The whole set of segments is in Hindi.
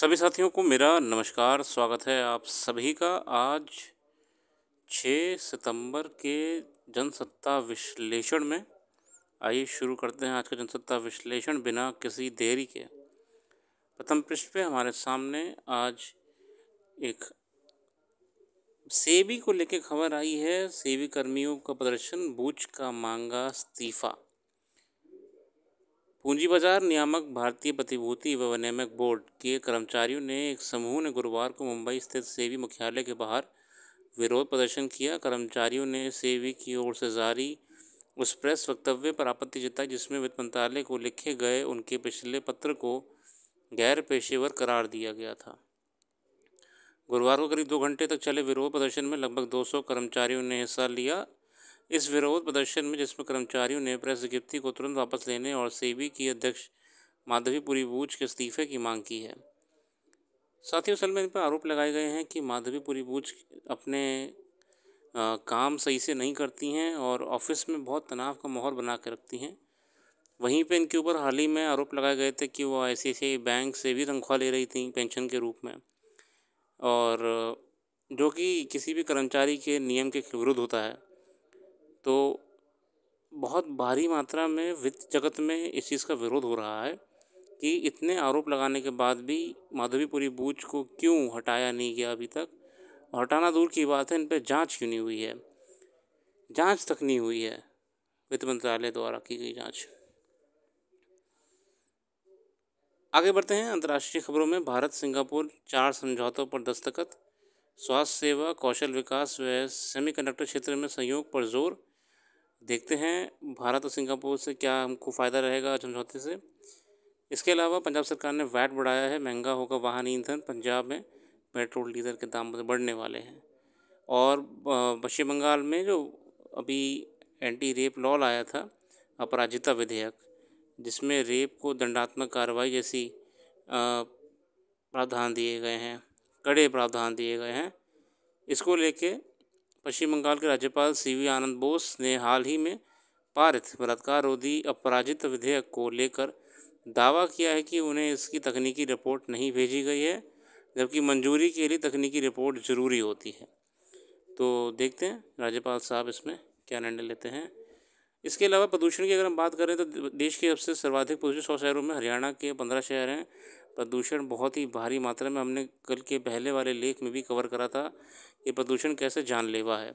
सभी साथियों को मेरा नमस्कार स्वागत है आप सभी का आज 6 सितंबर के जनसत्ता विश्लेषण में आइए शुरू करते हैं आज का जनसत्ता विश्लेषण बिना किसी देरी के प्रथम पृष्ठ पे हमारे सामने आज एक सेबी को लेकर खबर आई है सेबी कर्मियों का प्रदर्शन बूच का मांगा इस्तीफा पूंजी बाजार नियामक भारतीय प्रतिभूति व विनिमय बोर्ड के कर्मचारियों ने एक समूह ने गुरुवार को मुंबई स्थित सेवी मुख्यालय के बाहर विरोध प्रदर्शन किया कर्मचारियों ने सेवी की ओर से जारी उस प्रेस वक्तव्य पर आपत्ति जताई जिसमें वित्त मंत्रालय को लिखे गए उनके पिछले पत्र को गैर पेशेवर करार दिया गया था गुरुवार को करीब दो घंटे तक चले विरोध प्रदर्शन में लगभग 200 कर्मचारियों ने हिस्सा लिया इस विरोध प्रदर्शन में जिसमें कर्मचारियों ने प्रेस विज्ञप्ति को तुरंत वापस लेने और सेबी की अध्यक्ष माधवीपुरी बूझ के इस्तीफे की मांग की है साथियों असल में इन पर आरोप लगाए गए हैं कि माधवीपुरी बूझ अपने आ, काम सही से नहीं करती हैं और ऑफिस में बहुत तनाव का माहौल बना के रखती हैं वहीं पे इनके ऊपर हाल ही में आरोप लगाए गए थे कि वो ऐसे बैंक से भी तनख्वाह ले रही थी पेंशन के रूप में और जो कि किसी भी कर्मचारी के नियम के विरुद्ध होता है तो बहुत भारी मात्रा में वित्त जगत में इस चीज़ का विरोध हो रहा है कि इतने आरोप लगाने के बाद भी माधवीपुरी बूच को क्यों हटाया नहीं गया अभी तक हटाना दूर की बात है इन पर जाँच क्यों नहीं हुई है जाँच तक नहीं हुई है वित्त मंत्रालय द्वारा की गई जाँच आगे बढ़ते हैं अंतर्राष्ट्रीय खबरों में भारत सिंगापुर चार समझौतों पर दस्तखत स्वास्थ्य सेवा कौशल विकास व सेमीकंडक्टर क्षेत्र में सहयोग पर जोर देखते हैं भारत और सिंगापुर से क्या हमको फ़ायदा रहेगा समझौते से इसके अलावा पंजाब सरकार ने वैट बढ़ाया है महंगा होगा वाहन ईंधन पंजाब में पेट्रोल डीजल के दाम बढ़ने वाले हैं और पश्चिम बंगाल में जो अभी एंटी रेप लॉ लाया था अपराजिता विधेयक जिसमें रेप को दंडात्मक कार्रवाई जैसी प्रावधान दिए गए हैं कड़े प्रावधान दिए गए हैं इसको लेके पश्चिम बंगाल के राज्यपाल सीवी आनंद बोस ने हाल ही में पारित बलात्कार रोधी अपराजित विधेयक को लेकर दावा किया है कि उन्हें इसकी तकनीकी रिपोर्ट नहीं भेजी गई है जबकि मंजूरी के लिए तकनीकी रिपोर्ट ज़रूरी होती है तो देखते हैं राज्यपाल साहब इसमें क्या निर्णय लेते हैं इसके अलावा प्रदूषण की अगर हम बात करें तो देश के सबसे सर्वाधिक प्रदूषित सौ शहरों में हरियाणा के पंद्रह शहर हैं प्रदूषण बहुत ही भारी मात्रा में हमने कल के पहले वाले लेख में भी कवर करा था कि प्रदूषण कैसे जानलेवा है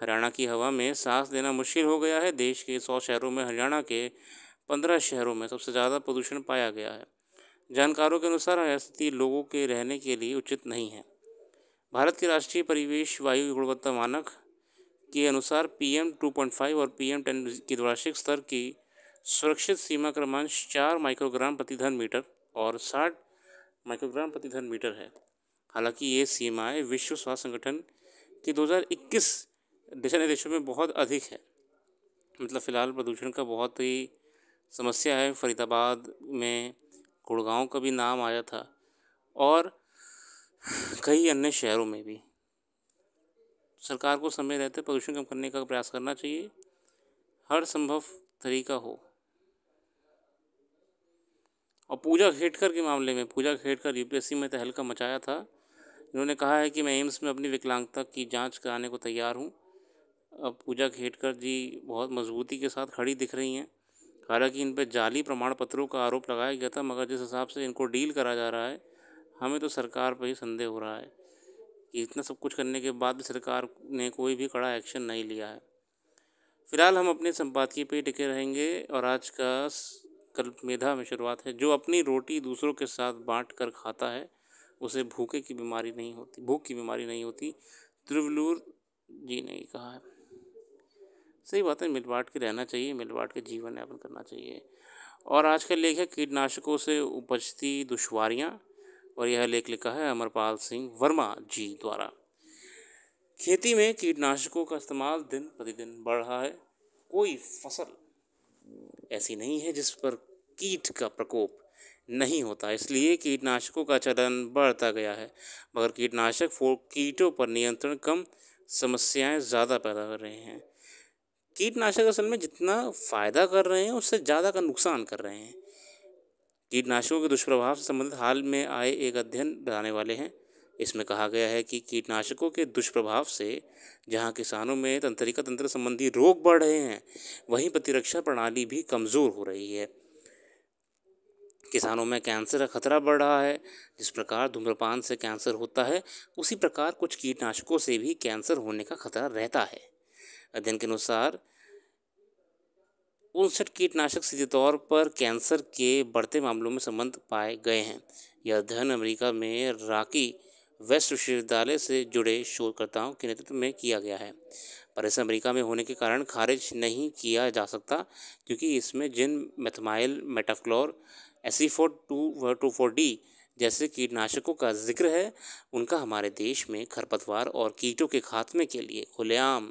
हरियाणा की हवा में सांस लेना मुश्किल हो गया है देश के सौ शहरों में हरियाणा के पंद्रह शहरों में सबसे ज़्यादा प्रदूषण पाया गया है जानकारों के अनुसार स्थिति लोगों के रहने के लिए उचित नहीं है भारत के राष्ट्रीय परिवेश वायु गुणवत्ता मानक के अनुसार पीएम 2.5 और पीएम 10 की द्वार्षिक स्तर की सुरक्षित सीमा क्रमांश चार माइक्रोग्राम प्रति मीटर और साठ माइक्रोग्राम प्रति घन मीटर है हालांकि ये सीमाएं विश्व स्वास्थ्य संगठन के 2021 दिशा निर्देशों में बहुत अधिक है मतलब फ़िलहाल प्रदूषण का बहुत ही समस्या है फरीदाबाद में गुड़गांव का भी नाम आया था और कई अन्य शहरों में भी सरकार को समय रहते प्रदूषण कम करने का प्रयास करना चाहिए हर संभव तरीका हो और पूजा खेड़कर के मामले में पूजा खेड़कर यूपीएससी में तहलका तो मचाया था इन्होंने कहा है कि मैं एम्स में अपनी विकलांगता की जांच कराने को तैयार हूं अब पूजा खेड़कर जी बहुत मजबूती के साथ खड़ी दिख रही हैं हालांकि इन पर जाली प्रमाण पत्रों का आरोप लगाया गया था मगर जिस हिसाब से इनको डील करा जा रहा है हमें तो सरकार पर ही संदेह हो रहा है कि इतना सब कुछ करने के बाद भी सरकार ने कोई भी कड़ा एक्शन नहीं लिया है फिलहाल हम अपने संपादकीय पे टिके रहेंगे और आज का कल्प मेधा में शुरुआत है जो अपनी रोटी दूसरों के साथ बांट कर खाता है उसे भूखे की बीमारी नहीं होती भूख की बीमारी नहीं होती त्रिवलूर जी ने कहा है सही बात है मिलवाट के रहना चाहिए मिलवाट के जीवन यापन करना चाहिए और आज का लेख है कीटनाशकों से उपजती दुश्वारियाँ और यह लेख लिखा है अमरपाल सिंह वर्मा जी द्वारा खेती में कीटनाशकों का इस्तेमाल दिन प्रतिदिन बढ़ रहा है कोई फसल ऐसी नहीं है जिस पर कीट का प्रकोप नहीं होता इसलिए कीटनाशकों का चलन बढ़ता गया है मगर कीटनाशक फो कीटों पर नियंत्रण कम समस्याएं ज़्यादा पैदा कर रहे हैं कीटनाशक असल में जितना फ़ायदा कर रहे हैं उससे ज़्यादा का नुकसान कर रहे हैं कीटनाशकों के दुष्प्रभाव से संबंधित हाल में आए एक अध्ययन बताने वाले हैं इसमें कहा गया है कि कीटनाशकों के दुष्प्रभाव से जहां किसानों में तंत्रिका तंत्र संबंधी रोग बढ़ रहे हैं वहीं प्रतिरक्षा प्रणाली भी कमज़ोर हो रही है किसानों में कैंसर का खतरा बढ़ रहा है जिस प्रकार धूम्रपान से कैंसर होता है उसी प्रकार कुछ कीटनाशकों से भी कैंसर होने का खतरा रहता है अध्ययन के अनुसार उनसठ कीटनाशक सीधे तौर पर कैंसर के बढ़ते मामलों में संबंध पाए गए हैं यह अध्ययन अमेरिका में राकी वेस्ट विश्वविद्यालय से जुड़े शोधकर्ताओं के नेतृत्व में किया गया है पर इसे अमेरिका में होने के कारण खारिज नहीं किया जा सकता क्योंकि इसमें जिन मेथमाइल मेटाफ्लोर एसी four two two four D जैसे कीटनाशकों का जिक्र है उनका हमारे देश में खरपतवार और कीटों के खात्मे के लिए खुलेआम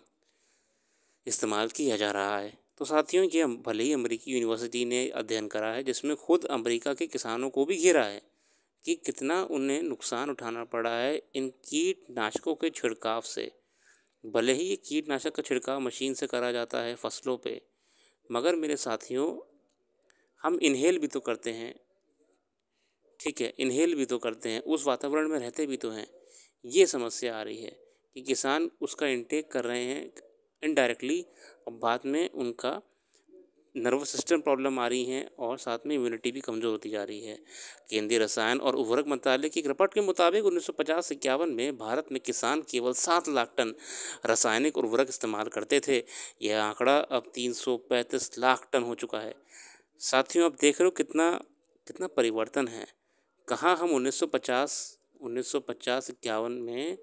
इस्तेमाल किया जा रहा है तो साथियों ये भले ही अमरीकी यूनिवर्सिटी ने अध्ययन करा है जिसमें खुद अमेरिका के किसानों को भी घेरा है कि कितना उन्हें नुकसान उठाना पड़ा है इन कीटनाशकों के छिड़काव से भले ही कीटनाशक का छिड़काव मशीन से करा जाता है फसलों पे मगर मेरे साथियों हम इन्हेल भी तो करते हैं ठीक है इन्हेल भी तो करते हैं उस वातावरण में रहते भी तो हैं ये समस्या आ रही है कि किसान उसका इनटेक कर रहे हैं इनडायरेक्टली और बाद में उनका नर्वस सिस्टम प्रॉब्लम आ रही हैं और साथ में इम्यूनिटी भी कमज़ोर होती जा रही है केंद्रीय रसायन और उर्वरक मंत्रालय की एक रिपोर्ट के मुताबिक उन्नीस सौ पचास इक्यावन में भारत में किसान केवल सात लाख टन रासायनिक उर्वरक इस्तेमाल करते थे यह आंकड़ा अब तीन सौ पैंतीस लाख टन हो चुका है साथियों आप देख रहे हो कितना कितना परिवर्तन है कहाँ हम उन्नीस सौ पचास उन्नीस सौ पचास इक्यावन में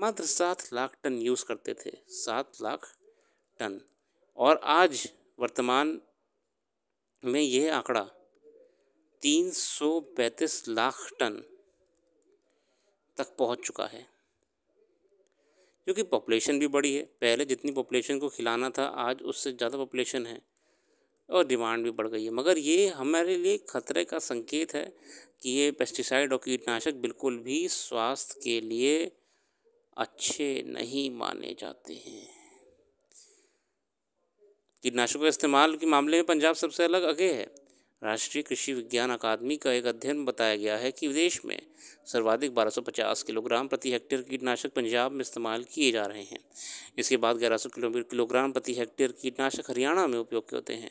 मात्र सात लाख टन यूज़ करते थे सात लाख टन और आज वर्तमान में यह आंकड़ा तीन सौ पैंतीस लाख टन तक पहुंच चुका है क्योंकि पॉपुलेशन भी बड़ी है पहले जितनी पॉपुलेशन को खिलाना था आज उससे ज़्यादा पॉपुलेशन है और डिमांड भी बढ़ गई है मगर ये हमारे लिए खतरे का संकेत है कि ये पेस्टिसाइड और कीटनाशक बिल्कुल भी स्वास्थ्य के लिए अच्छे नहीं माने जाते हैं कीटनाशकों के इस्तेमाल के मामले में पंजाब सबसे अलग आगे है राष्ट्रीय कृषि विज्ञान अकादमी का एक अध्ययन बताया गया है कि विदेश में सर्वाधिक 1250 किलोग्राम प्रति हेक्टेयर कीटनाशक पंजाब में इस्तेमाल किए जा रहे हैं इसके बाद 1100 किलोग्राम प्रति हेक्टेयर कीटनाशक हरियाणा में उपयोग होते हैं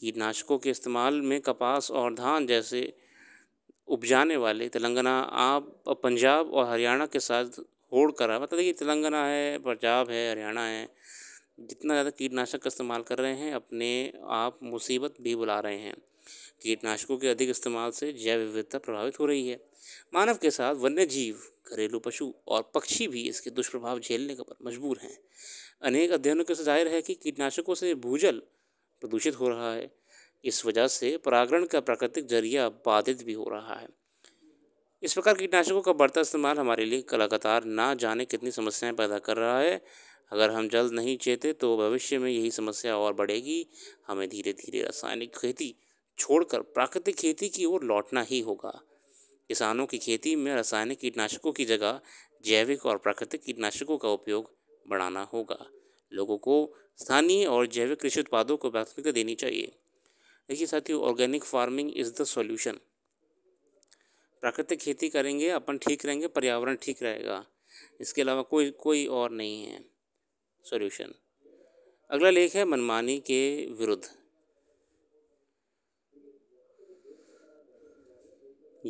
कीटनाशकों के इस्तेमाल में कपास और धान जैसे उपजाने वाले तेलंगाना आप पंजाब और हरियाणा के साथ होड़ कर रहा मतलब ये तेलंगाना है पंजाब है हरियाणा है जितना ज़्यादा कीटनाशक का इस्तेमाल कर रहे हैं अपने आप मुसीबत भी बुला रहे हैं कीटनाशकों के अधिक इस्तेमाल से जैव विविधता प्रभावित हो रही है मानव के साथ वन्य जीव घरेलू पशु और पक्षी भी इसके दुष्प्रभाव झेलने पर मजबूर हैं अनेक अध्ययनों के से जाहिर है कि कीटनाशकों से भूजल प्रदूषित हो रहा है इस वजह से परागरण का प्राकृतिक जरिया बाधित भी हो रहा है इस प्रकार कीटनाशकों का बढ़ता इस्तेमाल हमारे लिए लगातार ना जाने कितनी समस्याएं पैदा कर रहा है अगर हम जल्द नहीं चेते तो भविष्य में यही समस्या और बढ़ेगी हमें धीरे धीरे रासायनिक खेती छोड़कर प्राकृतिक खेती की ओर लौटना ही होगा किसानों की खेती में रासायनिक कीटनाशकों की जगह जैविक और प्राकृतिक कीटनाशकों का उपयोग बढ़ाना होगा लोगों को स्थानीय और जैविक कृषि उत्पादों को प्राथमिकता देनी चाहिए देखिए साथियों organic farming is the solution प्राकृतिक खेती करेंगे अपन ठीक रहेंगे पर्यावरण ठीक रहेगा इसके अलावा कोई कोई और नहीं है सॉल्यूशन अगला लेख है मनमानी के विरुद्ध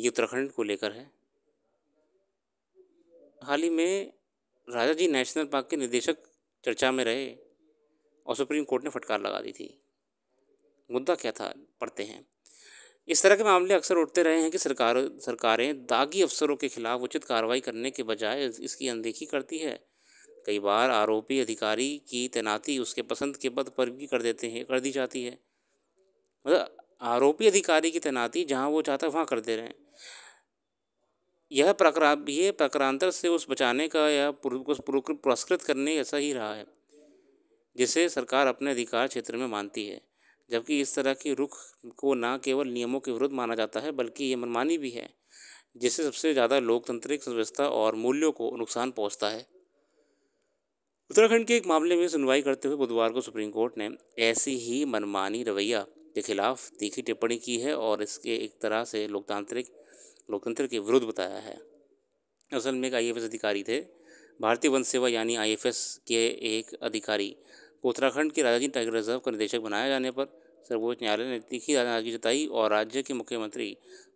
ये उत्तराखंड को लेकर है हाल ही में राजा जी नेशनल पार्क के निदेशक चर्चा में रहे और सुप्रीम कोर्ट ने फटकार लगा दी थी मुद्दा क्या था पढ़ते हैं इस तरह के मामले अक्सर उठते रहे हैं कि सरकार सरकारें दागी अफसरों के खिलाफ उचित कार्रवाई करने के बजाय इसकी अनदेखी करती है कई बार आरोपी अधिकारी की तैनाती उसके पसंद के पद पर भी कर देते हैं कर दी जाती है मतलब आरोपी अधिकारी की तैनाती जहाँ वो चाहता है वहाँ कर दे रहे हैं यह प्रकरा ये प्रकरांतर से उस बचाने का या पुरस्कृत करने ऐसा ही रहा है जिसे सरकार अपने अधिकार क्षेत्र में मानती है जबकि इस तरह की रुख को न केवल नियमों के विरुद्ध माना जाता है बल्कि ये मनमानी भी है जिससे सबसे ज़्यादा लोकतांत्रिक व्यवस्था और मूल्यों को नुकसान पहुँचता है उत्तराखंड के एक मामले में सुनवाई करते हुए बुधवार को सुप्रीम कोर्ट ने ऐसी ही मनमानी रवैया के खिलाफ तीखी टिप्पणी की है और इसके एक तरह से लोकतांत्रिक लोकतंत्र के विरुद्ध बताया है असल में एक आई अधिकारी थे भारतीय वन सेवा यानी आई के एक अधिकारी को उत्तराखंड के राजाजी टाइगर रिजर्व का निदेशक बनाए जाने पर सर्वोच्च न्यायालय ने तीखी नाराजगी जताई और राज्य के मुख्यमंत्री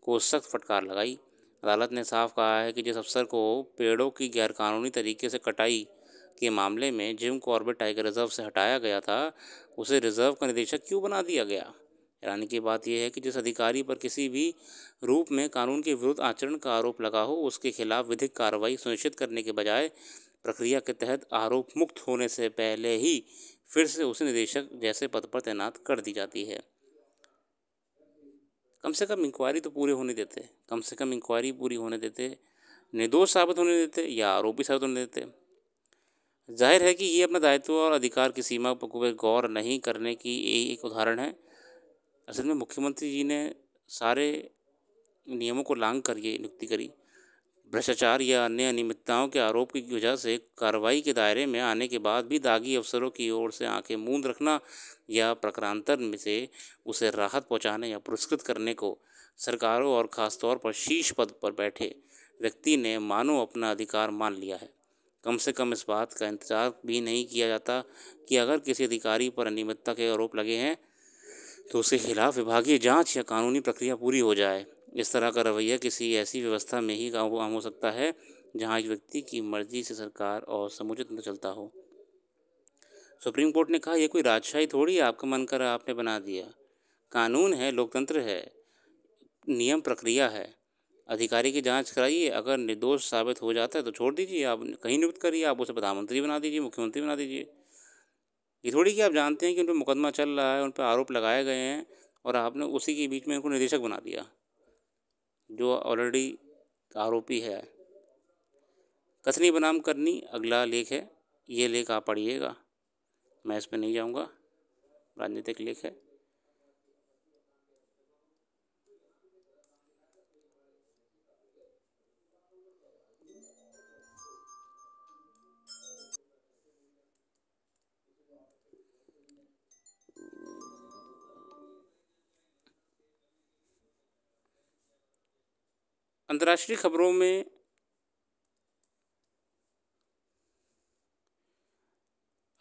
को सख्त फटकार लगाई अदालत ने साफ कहा है कि जिस अफसर को पेड़ों की गैरकानूनी तरीके से कटाई के मामले में जिम कॉर्बेट टाइगर रिजर्व से हटाया गया था उसे रिजर्व का निदेशक क्यों बना दिया गया हैरानी की बात यह है कि जिस अधिकारी पर किसी भी रूप में कानून के विरुद्ध आचरण का आरोप लगा हो उसके खिलाफ विधिक कार्रवाई सुनिश्चित करने के बजाय प्रक्रिया के तहत आरोप मुक्त होने से पहले ही फिर से उसे निदेशक जैसे पद पर तैनात कर दी जाती है कम से कम इंक्वायरी तो पूरी होने देते कम से कम इंक्वायरी पूरी होने देते निर्दोष साबित होने देते या आरोपी साबित होने देते जाहिर है कि ये अपने दायित्व और अधिकार की सीमा पर कोई गौर नहीं करने की यही एक उदाहरण है असल में मुख्यमंत्री जी ने सारे नियमों को लांग कर ये नियुक्ति करी भ्रष्टाचार या अन्य अनियमितताओं के आरोप की वजह से कार्रवाई के दायरे में आने के बाद भी दागी अफसरों की ओर से आंखें मूंद रखना या प्रकरांतर में से उसे राहत पहुंचाने या पुरस्कृत करने को सरकारों और ख़ासतौर पर शीर्ष पद पर बैठे व्यक्ति ने मानो अपना अधिकार मान लिया है कम से कम इस बात का इंतजार भी नहीं किया जाता कि अगर किसी अधिकारी पर अनियमितता के आरोप लगे हैं तो उसके खिलाफ विभागीय जांच या कानूनी प्रक्रिया पूरी हो जाए इस तरह का रवैया किसी ऐसी व्यवस्था में ही काम हो सकता है जहां एक व्यक्ति की मर्जी से सरकार और समुचित तंत्र चलता हो सुप्रीम कोर्ट ने कहा यह कोई राजशाही थोड़ी है आपका मन कर आपने बना दिया कानून है लोकतंत्र है नियम प्रक्रिया है अधिकारी की जांच कराइए अगर निर्दोष साबित हो जाता है तो छोड़ दीजिए आप कहीं नियुक्त करिए आप उसे प्रधानमंत्री बना दीजिए मुख्यमंत्री बना दीजिए ये थोड़ी कि आप जानते हैं कि उन पर मुकदमा चल रहा है उन पर आरोप लगाए गए हैं और आपने उसी के बीच में उनको निदेशक बना दिया जो ऑलरेडी आरोपी है कथनी बनाम करनी अगला लेख है ये लेख आप पढ़िएगा मैं इस पर नहीं जाऊँगा राजनीतिक लेख है अंतर्राष्ट्रीय खबरों में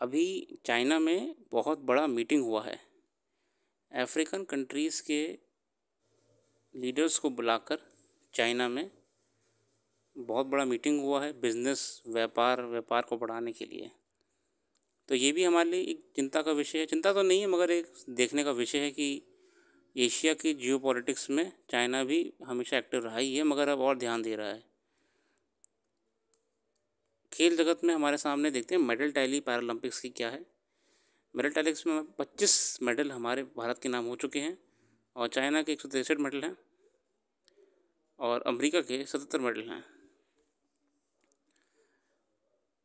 अभी चाइना में बहुत बड़ा मीटिंग हुआ है अफ्रीकन कंट्रीज़ के लीडर्स को बुलाकर चाइना में बहुत बड़ा मीटिंग हुआ है बिजनेस व्यापार व्यापार को बढ़ाने के लिए तो ये भी हमारे लिए एक चिंता का विषय है चिंता तो नहीं है मगर एक देखने का विषय है कि एशिया की जियो पॉलिटिक्स में चाइना भी हमेशा एक्टिव रहा ही है मगर अब और ध्यान दे रहा है खेल जगत में हमारे सामने देखते हैं मेडल टैली पैरालंपिक्स की क्या है मेडल टैलिक्स में 25 मेडल हमारे भारत के नाम हो चुके हैं और चाइना के एक मेडल हैं और अमेरिका के 77 मेडल हैं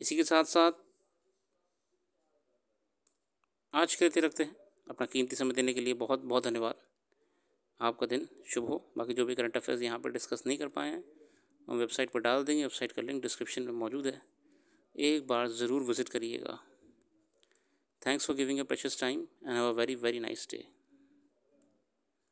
इसी के साथ साथ आज के रखते हैं अपना कीमती समय देने के लिए बहुत बहुत धन्यवाद आपका दिन शुभ हो बाकी जो भी करंट अफेयर्स यहाँ पर डिस्कस नहीं कर पाए हैं हम वेबसाइट पर डाल देंगे वेबसाइट का लिंक डिस्क्रिप्शन में मौजूद है एक बार ज़रूर विज़िट करिएगा thanks for giving a precious time and have a very very nice day